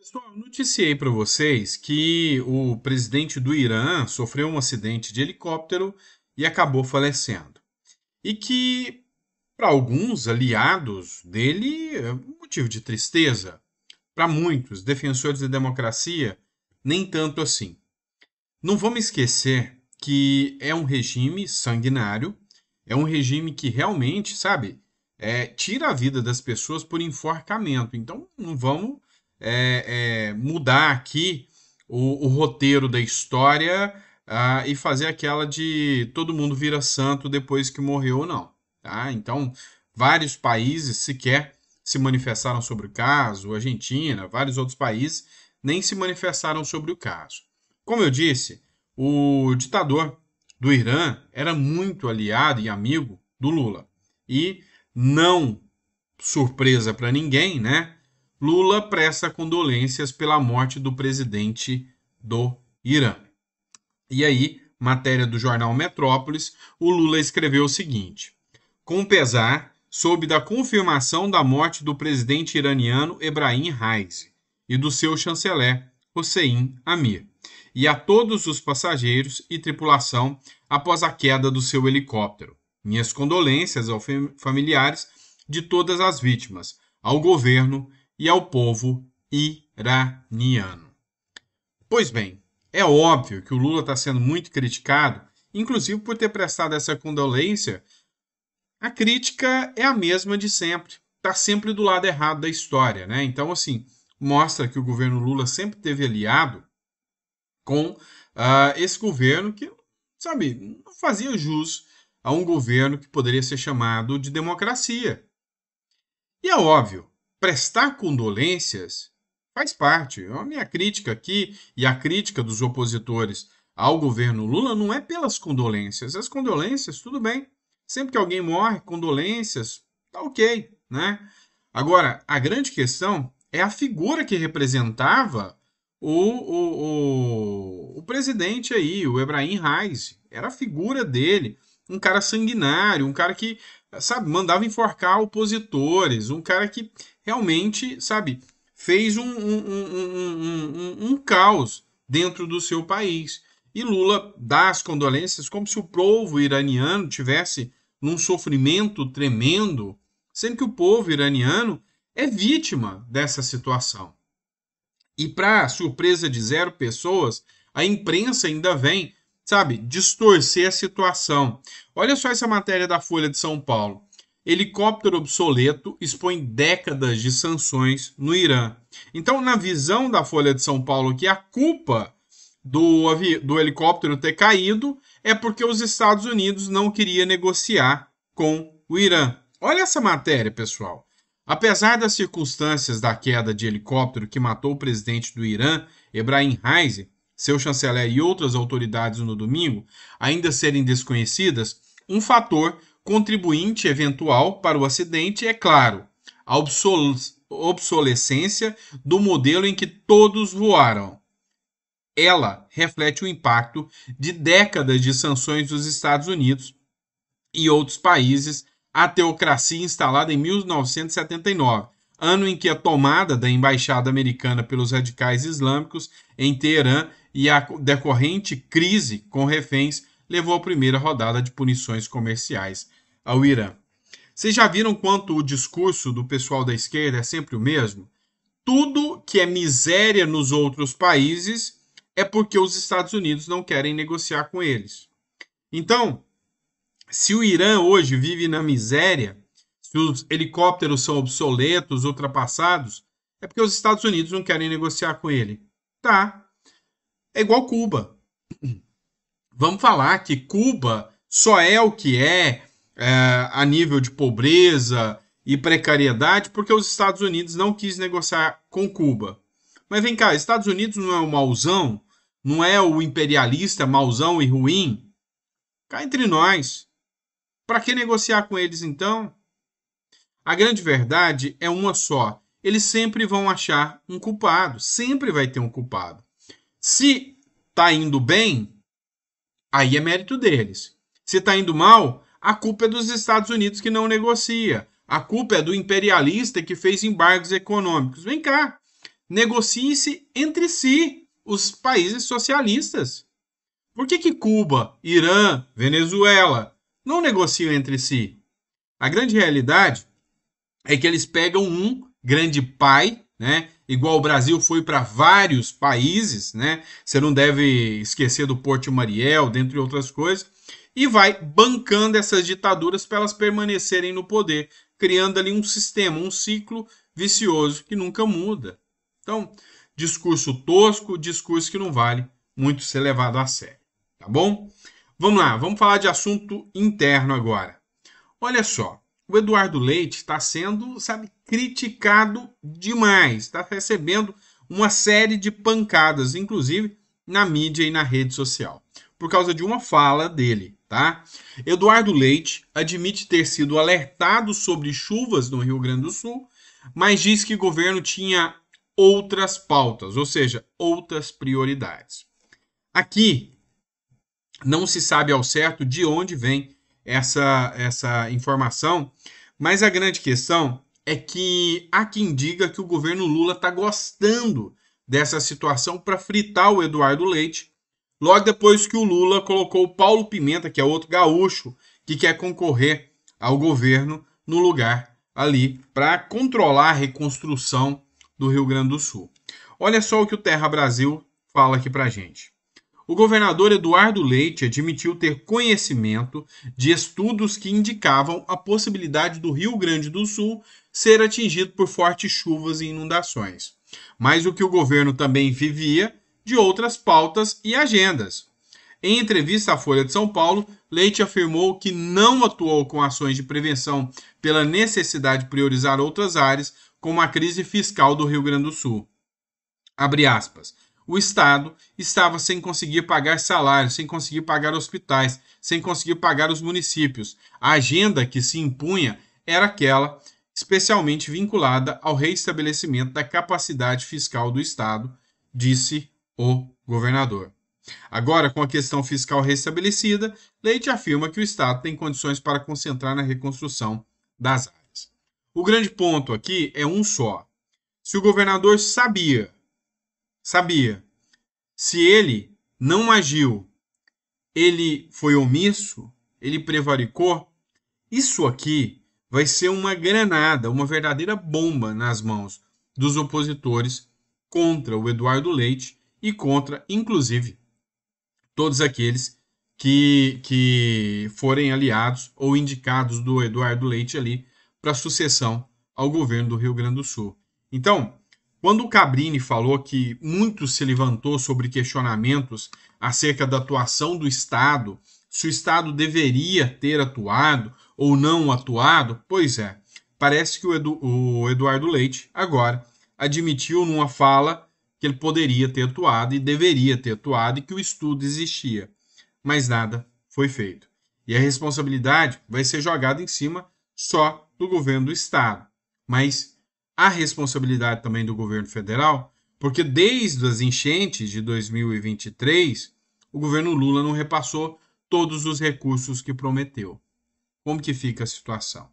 Pessoal, noticiei para vocês que o presidente do Irã sofreu um acidente de helicóptero e acabou falecendo. E que, para alguns aliados dele, é um motivo de tristeza. Para muitos defensores da democracia, nem tanto assim. Não vamos esquecer que é um regime sanguinário, é um regime que realmente, sabe, é, tira a vida das pessoas por enforcamento. Então, não vamos é, é, mudar aqui o, o, roteiro da história uh, e fazer aquela de todo mundo vira santo depois que morreu ou não. Tá? Então, vários países sequer se manifestaram sobre o caso, Argentina, vários outros países nem se manifestaram sobre o caso. Como eu disse, o ditador do Irã era muito aliado e amigo do Lula. E não surpresa para ninguém, né? Lula presta condolências pela morte do presidente do Irã. E aí, matéria do jornal Metrópolis, o Lula escreveu o seguinte: Com pesar, soube da confirmação da morte do presidente iraniano Ebrahim Raisi e do seu chanceler Hossein Amir, e a todos os passageiros e tripulação após a queda do seu helicóptero. Minhas condolências aos familiares de todas as vítimas, ao governo e ao povo iraniano. Pois bem, é óbvio que o Lula está sendo muito criticado, inclusive por ter prestado essa condolência. A crítica é a mesma de sempre, está sempre do lado errado da história, né? Então, assim, mostra que o governo Lula sempre teve aliado com uh, esse governo que, sabe, não fazia jus a um governo que poderia ser chamado de democracia. E é óbvio, prestar condolências faz parte. É a minha crítica aqui e a crítica dos opositores ao governo Lula não é pelas condolências. As condolências, tudo bem. Sempre que alguém morre, condolências, tá ok, né? Agora, a grande questão é a figura que representava o, o, o, o presidente aí, o Ebrahim Reis. Era a figura dele, um cara sanguinário, um cara que sabe, mandava enforcar opositores, um cara que realmente, sabe, fez um, um, um, um caos dentro do seu país. E Lula dá as condolências como se o povo iraniano tivesse num sofrimento tremendo, sendo que o povo iraniano é vítima dessa situação. E para surpresa de zero pessoas, a imprensa ainda vem sabe, distorcer a situação. Olha só essa matéria da Folha de São Paulo. Helicóptero obsoleto expõe décadas de sanções no Irã. Então, na visão da Folha de São Paulo, que a culpa do, do helicóptero ter caído é porque os Estados Unidos não queria negociar com o Irã. Olha essa matéria, pessoal. Apesar das circunstâncias da queda de helicóptero que matou o presidente do Irã, Ebrahim Raisi, seu chanceler e outras autoridades no domingo, ainda serem desconhecidas, um fator contribuinte eventual para o acidente é, claro, a obsolescência do modelo em que todos voaram. Ela reflete o impacto de décadas de sanções dos Estados Unidos e outros países à teocracia instalada em 1979, ano em que a tomada da embaixada americana pelos radicais islâmicos em Teherã e a decorrente crise com reféns levou à primeira rodada de punições comerciais ao Irã. Vocês já viram quanto o discurso do pessoal da esquerda é sempre o mesmo? Tudo que é miséria nos outros países é porque os Estados Unidos não querem negociar com eles. Então, se o Irã hoje vive na miséria, se os helicópteros são obsoletos, ultrapassados, é porque os Estados Unidos não querem negociar com ele. Tá, é igual Cuba. Vamos falar que Cuba só é o que é, é a nível de pobreza e precariedade porque os Estados Unidos não quis negociar com Cuba. Mas vem cá, Estados Unidos não é o mauzão? Não é o imperialista mauzão e ruim? Cá entre nós. Para que negociar com eles então? A grande verdade é uma só. Eles sempre vão achar um culpado, sempre vai ter um culpado. Se tá indo bem, aí é mérito deles. Se tá indo mal, a culpa é dos Estados Unidos que não negocia. A culpa é do imperialista que fez embargos econômicos. Vem cá, negocie-se entre si os países socialistas. Por que, que Cuba, Irã, Venezuela não negociam entre si? A grande realidade é que eles pegam um grande pai, né? igual o Brasil foi para vários países, né? Você não deve esquecer do Porto Mariel, dentre outras coisas, e vai bancando essas ditaduras para elas permanecerem no poder, criando ali um sistema, um ciclo vicioso que nunca muda. Então, discurso tosco, discurso que não vale muito ser levado a sério, tá bom? Vamos lá, vamos falar de assunto interno agora. Olha só, o Eduardo Leite está sendo, sabe, criticado demais, está recebendo uma série de pancadas, inclusive na mídia e na rede social, por causa de uma fala dele, tá? Eduardo Leite admite ter sido alertado sobre chuvas no Rio Grande do Sul, mas diz que o governo tinha outras pautas, ou seja, outras prioridades. Aqui não se sabe ao certo de onde vem essa, essa informação, mas a grande questão é que há quem diga que o governo Lula está gostando dessa situação para fritar o Eduardo Leite, logo depois que o Lula colocou o Paulo Pimenta, que é outro gaúcho, que quer concorrer ao governo no lugar ali para controlar a reconstrução do Rio Grande do Sul. Olha só o que o Terra Brasil fala aqui para gente. O governador Eduardo Leite admitiu ter conhecimento de estudos que indicavam a possibilidade do Rio Grande do Sul ser atingido por fortes chuvas e inundações, mas o que o governo também vivia de outras pautas e agendas. Em entrevista à Folha de São Paulo, Leite afirmou que não atuou com ações de prevenção pela necessidade de priorizar outras áreas, como a crise fiscal do Rio Grande do Sul. Abre aspas o Estado estava sem conseguir pagar salários, sem conseguir pagar hospitais, sem conseguir pagar os municípios. A agenda que se impunha era aquela, especialmente vinculada ao reestabelecimento da capacidade fiscal do Estado, disse o governador. Agora, com a questão fiscal restabelecida, Leite afirma que o Estado tem condições para concentrar na reconstrução das áreas. O grande ponto aqui é um só. Se o governador sabia sabia. Se ele não agiu, ele foi omisso, ele prevaricou, isso aqui vai ser uma granada, uma verdadeira bomba nas mãos dos opositores contra o Eduardo Leite e contra, inclusive, todos aqueles que, que forem aliados ou indicados do Eduardo Leite ali para sucessão ao governo do Rio Grande do Sul. Então, quando o Cabrini falou que muito se levantou sobre questionamentos acerca da atuação do Estado, se o Estado deveria ter atuado ou não atuado, pois é, parece que o, Edu, o Eduardo Leite agora admitiu numa fala que ele poderia ter atuado e deveria ter atuado e que o estudo existia, mas nada foi feito. E a responsabilidade vai ser jogada em cima só do governo do Estado. Mas a responsabilidade também do governo federal, porque desde as enchentes de 2023, o governo Lula não repassou todos os recursos que prometeu. Como que fica a situação?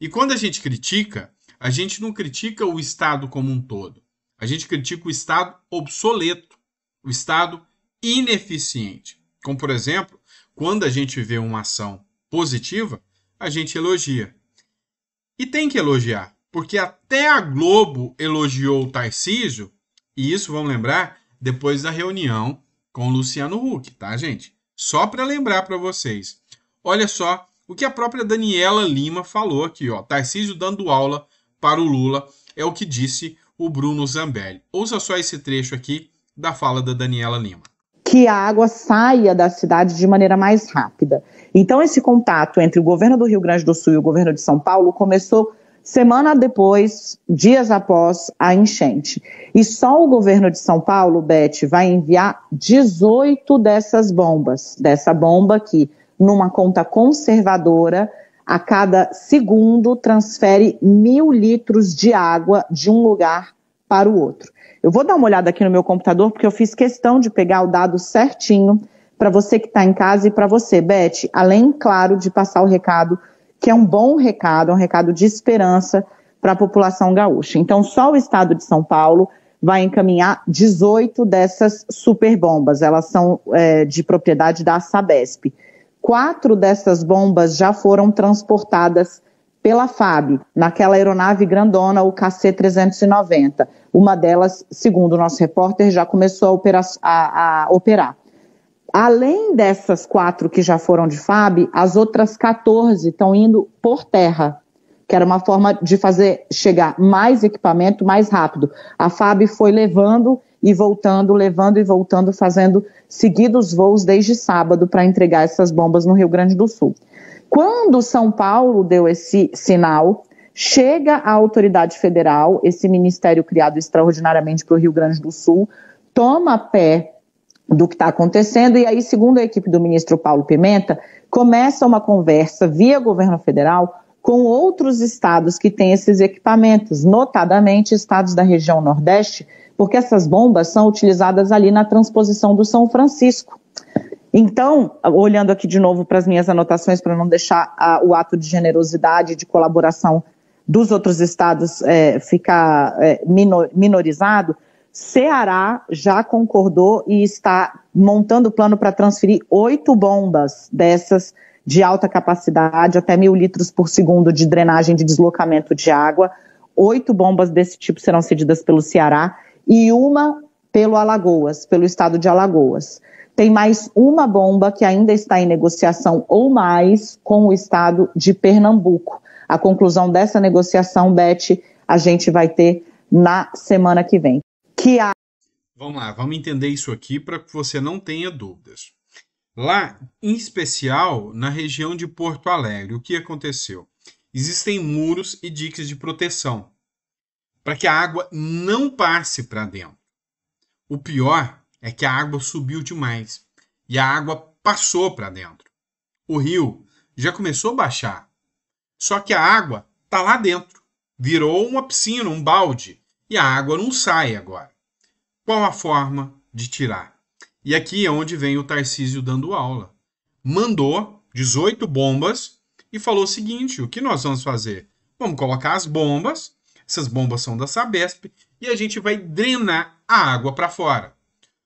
E quando a gente critica, a gente não critica o Estado como um todo. A gente critica o Estado obsoleto, o Estado ineficiente. Como, por exemplo, quando a gente vê uma ação positiva, a gente elogia. E tem que elogiar, porque até a Globo elogiou o Tarcísio, e isso vamos lembrar depois da reunião com o Luciano Huck, tá, gente? Só para lembrar para vocês. Olha só o que a própria Daniela Lima falou aqui, ó. Tarcísio dando aula para o Lula é o que disse o Bruno Zambelli. Ouça só esse trecho aqui da fala da Daniela Lima. Que a água saia da cidade de maneira mais rápida. Então, esse contato entre o governo do Rio Grande do Sul e o governo de São Paulo começou semana depois, dias após a enchente. E só o governo de São Paulo, Beth, vai enviar 18 dessas bombas, dessa bomba que, numa conta conservadora, a cada segundo transfere mil litros de água de um lugar para o outro. Eu vou dar uma olhada aqui no meu computador, porque eu fiz questão de pegar o dado certinho para você que está em casa e para você, Beth, além, claro, de passar o recado que é um bom recado, é um recado de esperança para a população gaúcha. Então, só o estado de São Paulo vai encaminhar 18 dessas superbombas. Elas são é, de propriedade da Sabesp. Quatro dessas bombas já foram transportadas pela FAB, naquela aeronave grandona, o KC-390. Uma delas, segundo o nosso repórter, já começou a, opera a, a operar. Além dessas quatro que já foram de FAB, as outras 14 estão indo por terra, que era uma forma de fazer chegar mais equipamento mais rápido. A FAB foi levando e voltando, levando e voltando, fazendo seguidos voos desde sábado para entregar essas bombas no Rio Grande do Sul. Quando São Paulo deu esse sinal, chega a autoridade federal, esse ministério criado extraordinariamente para o Rio Grande do Sul, toma pé do que está acontecendo. E aí, segundo a equipe do ministro Paulo Pimenta, começa uma conversa via governo federal com outros estados que têm esses equipamentos, notadamente estados da região Nordeste, porque essas bombas são utilizadas ali na transposição do São Francisco. Então, olhando aqui de novo para as minhas anotações, para não deixar a, ah, o ato de generosidade, de colaboração dos outros estados é, ficar é, minor, minorizado, Ceará já concordou e está montando o plano para transferir oito bombas dessas de alta capacidade, até mil litros por segundo de drenagem de deslocamento de água. Oito bombas desse tipo serão cedidas pelo Ceará e uma pelo Alagoas, pelo estado de Alagoas. Tem mais uma bomba que ainda está em negociação ou mais com o estado de Pernambuco. A conclusão dessa negociação, Beth, a gente vai ter na semana que vem que há. Vamos lá, vamos entender isso aqui para que você não tenha dúvidas. Lá, em especial, na região de Porto Alegre, o que aconteceu? Existem muros e diques de proteção para que a água não passe para dentro. O pior é que a água subiu demais e a água passou para dentro. O rio já começou a baixar, só que a água está lá dentro, virou uma piscina, um balde e a água não sai agora. Qual a forma de tirar? E aqui é onde vem o Tarcísio dando aula. Mandou 18 bombas e falou o seguinte: o que nós vamos fazer? Vamos colocar as bombas, essas bombas são da Sabesp, e a gente vai drenar a água para fora.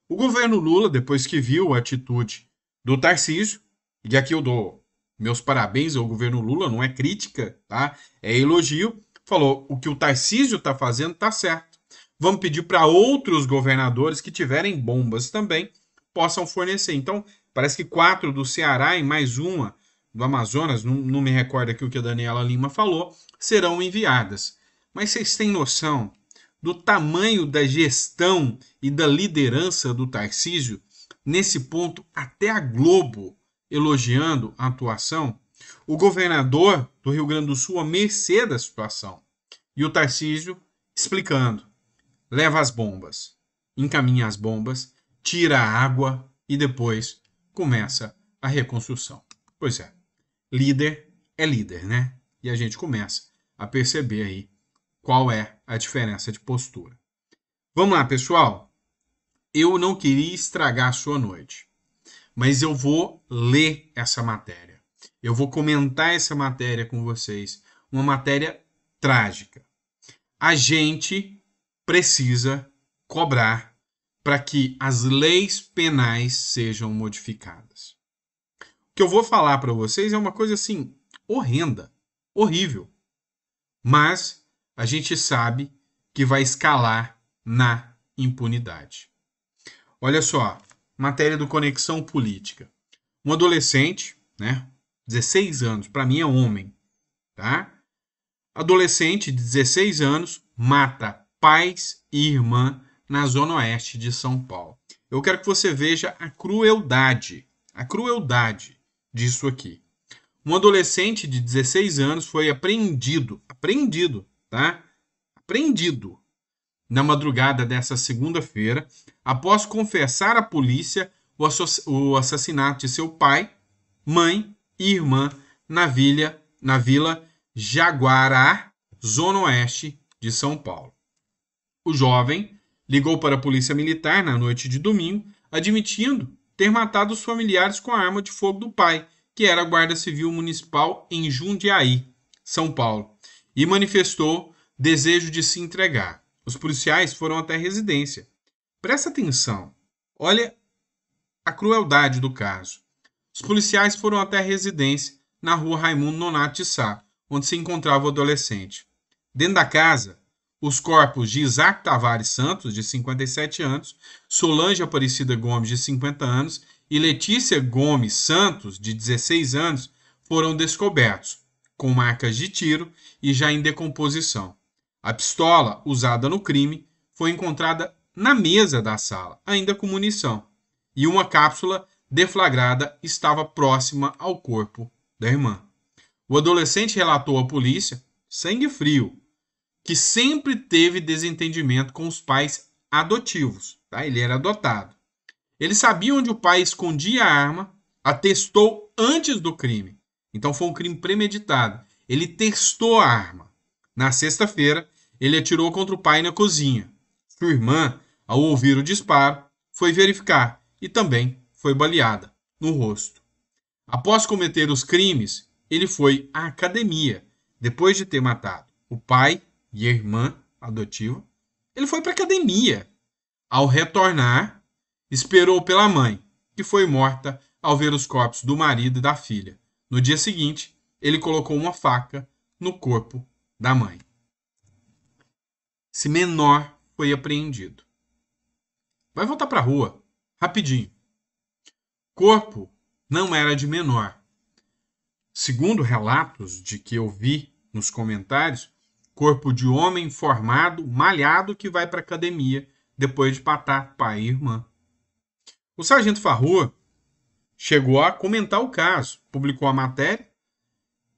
O governo Lula, depois que viu a atitude do Tarcísio, e aqui eu dou meus parabéns ao governo Lula, não é crítica, tá? É elogio falou: o que o Tarcísio está fazendo está certo. Vamos pedir para outros governadores que tiverem bombas também possam fornecer. Então, parece que quatro do Ceará e mais uma do Amazonas, não, não me recordo aqui o que a Daniela Lima falou, serão enviadas. Mas vocês têm noção do tamanho da gestão e da liderança do Tarcísio? Nesse ponto, até a Globo elogiando a atuação o governador do Rio Grande do Sul a mercê da situação. E o Tarcísio explicando: leva as bombas, encaminha as bombas, tira a água e depois começa a reconstrução. Pois é, líder é líder, né? E a gente começa a perceber aí qual é a diferença de postura. Vamos lá, pessoal. Eu não queria estragar a sua noite, mas eu vou ler essa matéria eu vou comentar essa matéria com vocês, uma matéria trágica. A gente precisa cobrar para que as leis penais sejam modificadas. O que eu vou falar para vocês é uma coisa assim horrenda, horrível. Mas a gente sabe que vai escalar na impunidade. Olha só, matéria do Conexão Política. Um adolescente, né, 16 anos, para mim é homem, tá? Adolescente de 16 anos mata pais e irmã na zona oeste de São Paulo. Eu quero que você veja a crueldade, a crueldade disso aqui. Um adolescente de 16 anos foi apreendido, apreendido, tá? Apreendido na madrugada dessa segunda-feira, após confessar à polícia o, assassinato de seu pai, mãe Irmã, na vila, na vila Jaguará, zona oeste de São Paulo. O jovem ligou para a polícia militar na noite de domingo, admitindo ter matado os familiares com a arma de fogo do pai, que era guarda civil municipal em Jundiaí, São Paulo, e manifestou desejo de se entregar. Os policiais foram até a residência. Presta atenção. Olha a crueldade do caso. Os policiais foram até a residência na rua Raimundo Nonato de Sá, onde se encontrava o adolescente. Dentro da casa, os corpos de Isaac Tavares Santos, de 57 anos, Solange Aparecida Gomes, de 50 anos, e Letícia Gomes Santos, de 16 anos, foram descobertos, com marcas de tiro e já em decomposição. A pistola usada no crime foi encontrada na mesa da sala, ainda com munição, e uma cápsula deflagrada estava próxima ao corpo da irmã. O adolescente relatou à polícia, sangue frio, que sempre teve desentendimento com os pais adotivos. Tá? Ele era adotado. Ele sabia onde o pai escondia a arma, atestou antes do crime. Então foi um crime premeditado. Ele testou a arma. Na sexta-feira, ele atirou contra o pai na cozinha. Sua irmã, ao ouvir o disparo, foi verificar e também foi baleada no rosto. Após cometer os crimes, ele foi à academia, depois de ter matado o pai e a irmã adotiva. Ele foi para a academia. Ao retornar, esperou pela mãe, que foi morta ao ver os corpos do marido e da filha. No dia seguinte, ele colocou uma faca no corpo da mãe. Esse menor foi apreendido. Vai voltar para a rua, rapidinho corpo não era de menor. Segundo relatos de que eu vi nos comentários, corpo de homem formado, malhado, que vai para academia depois de patar pai e irmã. O sargento Farrua chegou a comentar o caso, publicou a matéria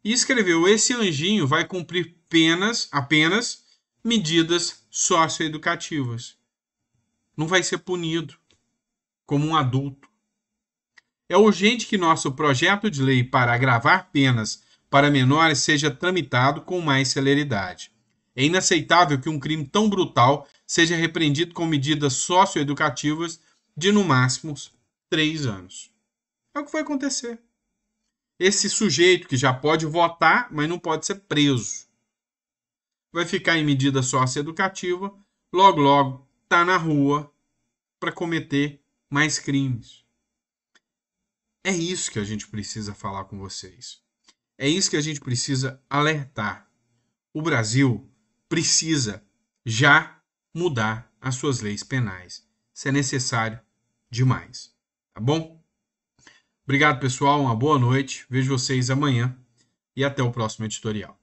e escreveu: Esse anjinho vai cumprir penas, apenas medidas socioeducativas. Não vai ser punido como um adulto. É urgente que nosso projeto de lei para agravar penas para menores seja tramitado com mais celeridade. É inaceitável que um crime tão brutal seja repreendido com medidas socioeducativas de no máximo três anos. É o que vai acontecer. Esse sujeito que já pode votar, mas não pode ser preso, vai ficar em medida socioeducativa, logo, logo, tá na rua para cometer mais crimes. É isso que a gente precisa falar com vocês. É isso que a gente precisa alertar. O Brasil precisa já mudar as suas leis penais. Se é necessário demais. Tá bom? Obrigado, pessoal. Uma boa noite. Vejo vocês amanhã e até o próximo editorial.